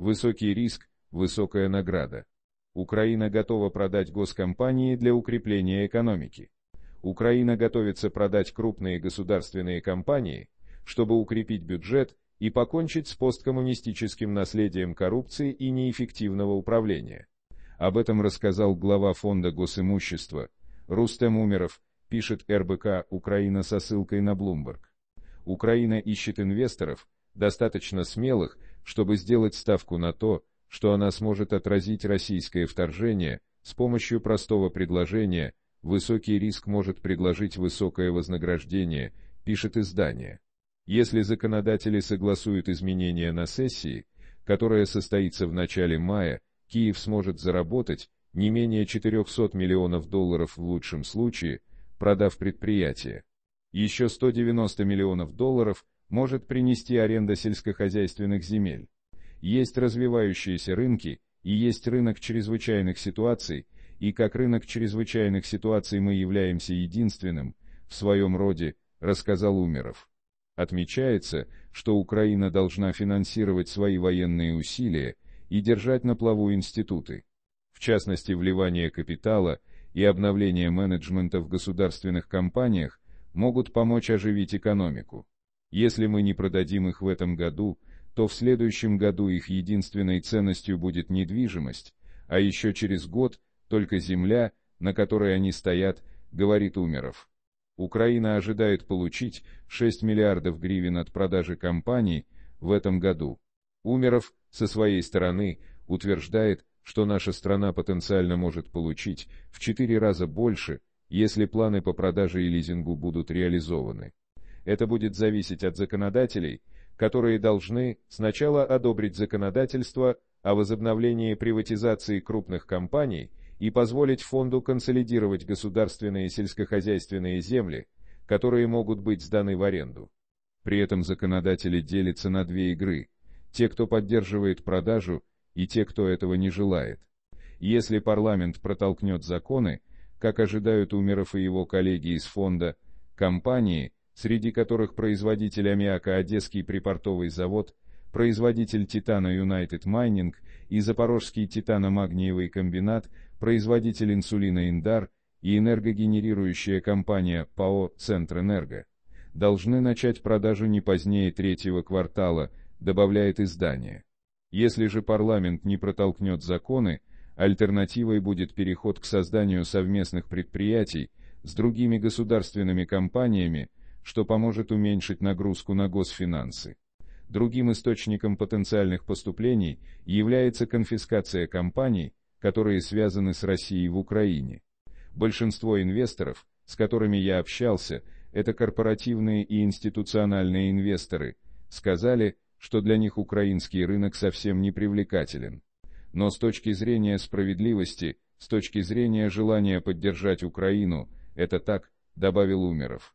Высокий риск, высокая награда. Украина готова продать госкомпании для укрепления экономики. Украина готовится продать крупные государственные компании, чтобы укрепить бюджет и покончить с посткоммунистическим наследием коррупции и неэффективного управления. Об этом рассказал глава фонда госимущества Рустем Умеров, пишет РБК «Украина» со ссылкой на Bloomberg. Украина ищет инвесторов, достаточно смелых, чтобы сделать ставку на то, что она сможет отразить российское вторжение с помощью простого предложения «высокий риск может предложить высокое вознаграждение», пишет издание. Если законодатели согласуют изменения на сессии, которая состоится в начале мая, Киев сможет заработать не менее 400 миллионов долларов в лучшем случае, продав предприятие. Еще 190 миллионов долларов может принести аренда сельскохозяйственных земель. Есть развивающиеся рынки, и есть рынок чрезвычайных ситуаций, и как рынок чрезвычайных ситуаций мы являемся единственным, в своем роде, рассказал Умеров. Отмечается, что Украина должна финансировать свои военные усилия и держать на плаву институты, в частности вливание капитала и обновление менеджмента в государственных компаниях, могут помочь оживить экономику. Если мы не продадим их в этом году, то в следующем году их единственной ценностью будет недвижимость, а еще через год только земля, на которой они стоят, говорит Умеров. Украина ожидает получить 6 миллиардов гривен от продажи компаний в этом году. Умеров, со своей стороны, утверждает, что наша страна потенциально может получить в 4 раза больше, если планы по продаже и лизингу будут реализованы. Это будет зависеть от законодателей, которые должны сначала одобрить законодательство о возобновлении приватизации крупных компаний и позволить фонду консолидировать государственные сельскохозяйственные земли, которые могут быть сданы в аренду. При этом законодатели делятся на две игры – те, кто поддерживает продажу, и те, кто этого не желает. Если парламент протолкнет законы, как ожидают Умеров и его коллеги из фонда, компании – среди которых производитель аммиака Одесский припортовый завод, производитель титана United Mining и Запорожский титаномагниевый комбинат, производитель инсулина Индар и энергогенерирующая компания ПАО «Центрэнерго» должны начать продажу не позднее третьего квартала, добавляет издание. Если же парламент не протолкнет законы, альтернативой будет переход к созданию совместных предприятий с другими государственными компаниями, что поможет уменьшить нагрузку на госфинансы. Другим источником потенциальных поступлений является конфискация компаний, которые связаны с Россией в Украине. Большинство инвесторов, с которыми я общался, это корпоративные и институциональные инвесторы, сказали, что для них украинский рынок совсем не привлекателен. Но с точки зрения справедливости, с точки зрения желания поддержать Украину, это так, добавил Умеров.